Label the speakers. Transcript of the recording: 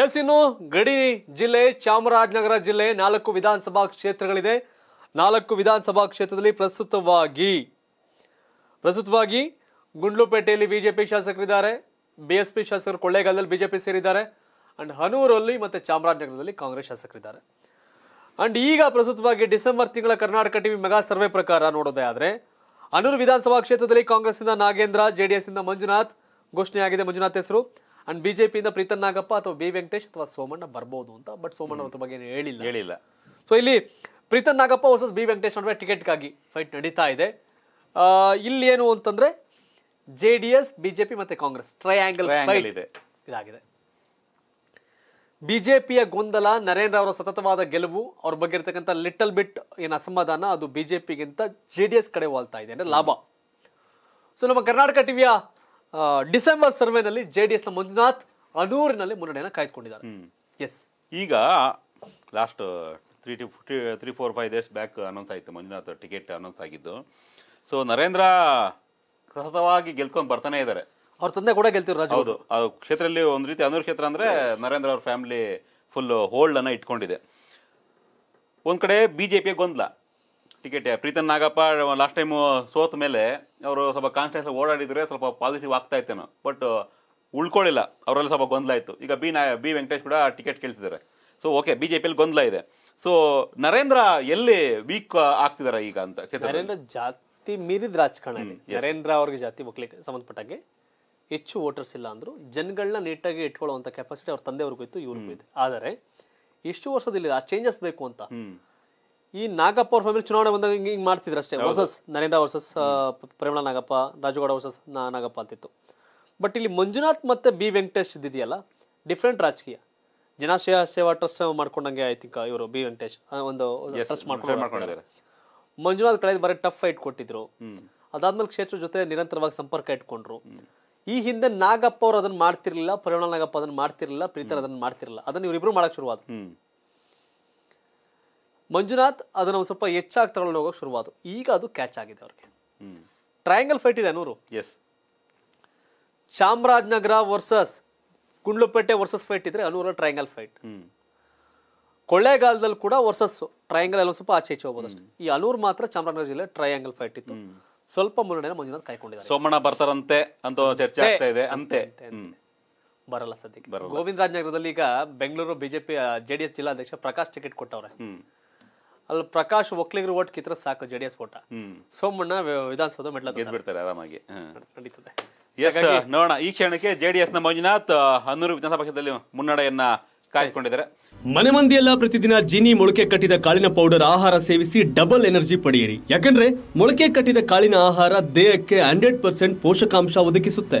Speaker 1: ಎಲ್ಸಿನ್ನು ಗಡಿ ಜಿಲ್ಲೆ ಚಾಮರಾಜನಗರ ಜಿಲ್ಲೆ ನಾಲ್ಕು ವಿಧಾನಸಭಾ ಕ್ಷೇತ್ರಗಳಿದೆ ನಾಲ್ಕು ವಿಧಾನಸಭಾ ಕ್ಷೇತ್ರದಲ್ಲಿ ಪ್ರಸ್ತುತವಾಗಿ ಪ್ರಸ್ತುತವಾಗಿ ಗುಂಡ್ಲುಪೇಟೆಯಲ್ಲಿ ಬಿಜೆಪಿ ಶಾಸಕರಿದ್ದಾರೆ ಬಿ ಎಸ್ ಪಿ ಶಾಸಕರು ಕೊಳ್ಳೇಗಾಲದಲ್ಲಿ ಬಿಜೆಪಿ ಸೇರಿದ್ದಾರೆ ಅಂಡ್ ಹನೂರಲ್ಲಿ ಮತ್ತು ಚಾಮರಾಜನಗರದಲ್ಲಿ ಕಾಂಗ್ರೆಸ್ ಶಾಸಕರಿದ್ದಾರೆ ಅಂಡ್ ಈಗ ಪ್ರಸ್ತುತವಾಗಿ ಡಿಸೆಂಬರ್ ತಿಂಗಳ ಕರ್ನಾಟಕ ಟಿವಿ ಮೆಗಾ ಸರ್ವೆ ಪ್ರಕಾರ ನೋಡೋದೇ ಆದರೆ ಹನೂರು ವಿಧಾನಸಭಾ ಕ್ಷೇತ್ರದಲ್ಲಿ ಕಾಂಗ್ರೆಸ್ನಿಂದ ನಾಗೇಂದ್ರ ಜೆಡಿಎಸ್ನಿಂದ ಮಂಜುನಾಥ್ ಘೋಷಣೆಯಾಗಿದೆ ಮಂಜುನಾಥ್ ಹೆಸರು ಅಂಡ್ ಬಿಜೆಪಿಯಿಂದ ಪ್ರೀತನ್ ನಾಗಪ್ಪ ಅಥವಾ ಬಿ ವೆಂಕಟೇಶ್ ಅಥವಾ ಸೋಮಣ್ಣ ಬರ್ಬೋದು ಅಂತ ಬಟ್ ಸೋಮಣ್ಣ ಅವ್ರ ಬಗ್ಗೆ ಹೇಳಿಲ್ಲ ಹೇಳಿಲ್ಲ ಸೊ ಇಲ್ಲಿ ಪ್ರೀತನ್ ನಾಗಪ್ಪ ವರ್ಸಸ್ ಬಿ ವೆಂಕಟೇಶ್ ನಡುವೆ ಟಿಕೆಟ್ಗಾಗಿ ಫೈಟ್ ನಡೀತಾ ಇದೆ ಇಲ್ಲಿ ಏನು ಅಂತಂದ್ರೆ ಜೆ ಡಿ ಎಸ್ ಬಿಜೆಪಿ ಮತ್ತೆ ಕಾಂಗ್ರೆಸ್ ಟ್ರೈಯಾಂಗಲ್ ಫೈಟ್ ಇದೆ ಇದಾಗಿದೆ ಬಿಜೆಪಿಯ ಗೊಂದಲ ನರೇಂದ್ರ ಅವರ ಸತತವಾದ ಗೆಲುವು ಅವ್ರ ಬಗ್ಗೆ ಇರ್ತಕ್ಕಂಥ ಲಿಟಲ್ ಬಿಟ್ ಏನು ಅಸಮಾಧಾನ ಅದು ಬಿಜೆಪಿಗಿಂತ ಜೆ ಡಿ ಎಸ್ ಕಡೆ ವಾಲ್ತಾ ಇದೆ ಅಂದ್ರೆ ಲಾಭ ಸೊ ನಮ್ಮ ಕರ್ನಾಟಕ ಟಿವಿಯ ಡಿಸೆಂಬರ್ ಸರ್ವೆನಲ್ಲಿ ಜೆ ಡಿ ಎಸ್ನ ಮಂಜುನಾಥ್ ಅನೂರಿನಲ್ಲಿ ಮುನ್ನಡೆಯನ್ನು ಕಾಯ್ದುಕೊಂಡಿದ್ದಾರೆ ಎಸ್ ಈಗ last three two three four five days
Speaker 2: back announce ಆಯಿತು ಮಂಜುನಾಥ್ ಟಿಕೆಟ್ ಅನೌನ್ಸ್ ಆಗಿದ್ದು ಸೊ ನರೇಂದ್ರ ಸತತವಾಗಿ ಗೆಲ್ಕೊಂಡು ಬರ್ತಾನೆ ಇದ್ದಾರೆ
Speaker 1: ಅವ್ರ ತಂದೆ ಕೂಡ ಗೆಲ್ತಿರು ರಾಜು ಹೌದು
Speaker 2: ಆ ಕ್ಷೇತ್ರದಲ್ಲಿ ಒಂದು ರೀತಿ ಅನೂರು ಕ್ಷೇತ್ರ ಅಂದರೆ ನರೇಂದ್ರ ಅವ್ರ ಫ್ಯಾಮಿಲಿ ಫುಲ್ ಹೋಲ್ಡನ್ನು ಇಟ್ಕೊಂಡಿದೆ ಒಂದು ಕಡೆ ಬಿ ಜೆ ಪಿಗೆ ಗೊಂದಲ ticket Preethan Nagappa last time ಸೋತ ಮೇಲೆ ಅವರು ಸ್ವಲ್ಪ ಕಾನ್ಫಿಡೆನ್ಸ್ ಓಡಾಡಿದ್ರೆ ಸ್ವಲ್ಪ ಪಾಸಿಟಿವ್ ಆಗ್ತಾ ಇತ್ತೇನು ಬಟ್ ಉಳ್ಕೊಳ್ಳಿಲ್ಲ ಅವರಲ್ಲಿ ಸ್ವಲ್ಪ ಗೊಂದಲ ಆಯಿತು ಈಗ ಬಿ ನಾ ಬಿ ವೆಂಕಟೇಶ್ ಕೂಡ ಟಿಕೆಟ್ ಕೇಳ್ತಿದ್ದಾರೆ ಸೊ ಓಕೆ ಬಿಜೆಪಿ ಜೆ ಗೊಂದಲ ಇದೆ ಸೊ ನರೇಂದ್ರ ಎಲ್ಲಿ ವೀಕ್ ಆಗ್ತಿದ್ದಾರೆ ಈಗ ಅಂತ ನರೇಂದ್ರ
Speaker 1: ಜಾತಿ ಮೀರಿದ ರಾಜಕಾರಣ ನರೇಂದ್ರ ಅವ್ರಿಗೆ ಜಾತಿ ಹೋಗ್ಲಿಕ್ಕೆ ಸಂಬಂಧಪಟ್ಟಾಗೆ ಹೆಚ್ಚು ವೋಟರ್ಸ್ ಇಲ್ಲ ಅಂದ್ರು ಜನಗಳನ್ನ ನೀಟಾಗಿ ಇಟ್ಕೊಳ್ಳುವಂತ ಕೆಪಾಸಿಟಿ ಅವ್ರ ತಂದೆಯವ್ರಿಗೂ ಇತ್ತು ಇವ್ರಿಗೂ ಇದೆ ಆದರೆ ಇಷ್ಟು ವರ್ಷದಲ್ಲಿ ಆ ಚೇಂಜಸ್ ಬೇಕು ಅಂತ ಈ ನಾಗಪ್ಪ ಅವ್ರ ಫ್ಯಾಮಿಲಿ ಚುನಾವಣೆ ಬಂದಾಗ ಹಿಂಗೆ ಹಿಂಗೆ ಮಾಡ್ತಿದ್ರು ಅಷ್ಟೇ ವರ್ಸಸ್ ನರೇಂದ್ರ ವರ್ಸಸ್ ಪ್ರೇಮಳ ನಾಗಪ್ಪ ರಾಜುಗೌಡ ವರ್ಸಸ್ ನಾಗಪ್ಪ ಅಂತಿತ್ತು ಬಟ್ ಇಲ್ಲಿ ಮಂಜುನಾಥ್ ಮತ್ತೆ ಬಿ ವೆಂಕಟೇಶ್ ಇದ್ದಿದೆಯಲ್ಲ ಡಿಫ್ರೆಂಟ್ ರಾಜಕೀಯ ಜನಾಶಯ ಸೇವಾ ಟ್ರಸ್ಟ್ ಮಾಡ್ಕೊಂಡಂಗೆ ಐ ತಿಂಕ್ ಇವರು ಬಿ ವೆಂಕಟೇಶ್ ಒಂದು ಟ್ರಸ್ಟ್ ಮಾಡ್ಕೊಂಡಿದ್ದಾರೆ ಮಂಜುನಾಥ್ ಕಳೆದ ಬರೀ ಟಫ್ ಫೈಟ್ ಕೊಟ್ಟಿದ್ರು ಅದಾದ್ಮೇಲೆ ಕ್ಷೇತ್ರ ಜೊತೆ ನಿರಂತರವಾಗಿ ಸಂಪರ್ಕ ಇಟ್ಕೊಂಡ್ರು ಈ ಹಿಂದೆ ನಾಗಪ್ಪ ಅವರು ಅದನ್ನ ಮಾಡ್ತಿರ್ಲಿಲ್ಲ ಪರಿಮಳ ನಾಗಪ್ಪ ಅದನ್ನ ಮಾಡ್ತಿರ್ಲಿಲ್ಲ ಪ್ರೀತರ್ ಅದನ್ನ ಮಾಡ್ತಿರ್ಲಿಲ್ಲ ಅದನ್ನ ಇವರಿಬ್ರು ಮಾಡಕ್ ಶುರುವಾದ್ರು ಮಂಜುನಾಥ್ ಅದನ್ನ ಒಂದು ಸ್ವಲ್ಪ ಹೆಚ್ಚಾಗಿ ತಗೊಂಡು ಹೋಗೋಕೆ ಶುರುವಾದ ಈಗ ಅದು ಕ್ಯಾಚ್ ಆಗಿದೆ ಅವ್ರಿಗೆ ಟ್ರಯಾಂಗಲ್ ಫೈಟ್ ಇದೆ ನೂರು yes Chamarajanagar versus Gundlupet versus fight ಇದ್ರೆ ಅನೂರ ಟ್ರಯಾಂಗಲ್ ಫೈಟ್ ಕೊಳ್ಳೇಗಾಲದಲ್ಲಿ ಕೂಡ ವರ್ಸಸ್ ಟ್ರಯಾಂಗಲ್ ಎಲ್ಲ ಸ್ವಲ್ಪ ಆಚೆ ಈಚೆ ಹೋಗ್ಬೋದು ಅಷ್ಟೇ ಈ ಅನೂರ್ ಮಾತ್ರ ಚಾಮರಾಜನಗರ ಜಿಲ್ಲೆ ಟ್ರಯಾಂಗಲ್ ಫೈಟ್ ಇತ್ತು ಸ್ವಲ್ಪ ಮುನ್ನಡೆ ಮಂಜುನಾಥ್ ಕಾಯ್ಕೊಂಡಿದೆ
Speaker 2: ಸೋಮಣ್ಣ ಬರ್ತಾರಂತೆ ಅಂತ ಚರ್ಚೆ ಆಗ್ತಾ ಇದೆ ಅಂತೆ
Speaker 1: ಬರಲ್ಲ ಸದ್ಯಕ್ಕೆ ಗೋವಿಂದ ರಾಜನಗರದಲ್ಲಿ ಈಗ ಬೆಂಗಳೂರು ಬಿಜೆಪಿ ಜೆಡಿಎಸ್ ಜಿಲ್ಲಾಧ್ಯಕ್ಷ ಪ್ರಕಾಶ್ ಟಿಕೆಟ್ ಕೊಟ್ಟವ್ರೆ ಅಲ್ಲಿ ಪ್ರಕಾಶ್ ಒಕ್ಲಿಗರು ಓಟ್ ಕಿತ್ರ ಸಾಕು ಜೆ ಡಿ ಎಸ್ ಓಟ ಸೋಮಣ್ಣ ವಿಧಾನಸೌಧ ಮೆಟ್ಲ ಬಿಡ್ತಾರೆ ಆರಾಮಾಗಿ
Speaker 2: ನೋಡೋಣ ಈ ಕ್ಷಣಕ್ಕೆ ನ ಮಂಜುನಾಥ್ ಹನ್ನೂರು ವಿಧಾನಸಭಾ ಪಕ್ಷದಲ್ಲಿ ಮುನ್ನಡೆಯನ್ನ
Speaker 1: ಕಾಯ್ದುಕೊಂಡಿದ್ದಾರೆ ಮನೆ ಮಂದಿಯೆಲ್ಲ ಪ್ರತಿದಿನ ಜಿನಿ ಮೊಳಕೆ ಕಟ್ಟಿದ ಕಾಳಿನ ಪೌಡರ್ ಆಹಾರ ಸೇವಿಸಿ ಡಬಲ್ ಎನರ್ಜಿ ಪಡೆಯಿರಿ ಯಾಕಂದ್ರೆ ಮೊಳಕೆ ಕಟ್ಟಿದ ಕಾಳಿನ ಆಹಾರ ದೇಹಕ್ಕೆ ಹಂಡ್ರೆಡ್ ಪರ್ಸೆಂಟ್ ಪೋಷಕಾಂಶ ಒದಗಿಸುತ್ತೆ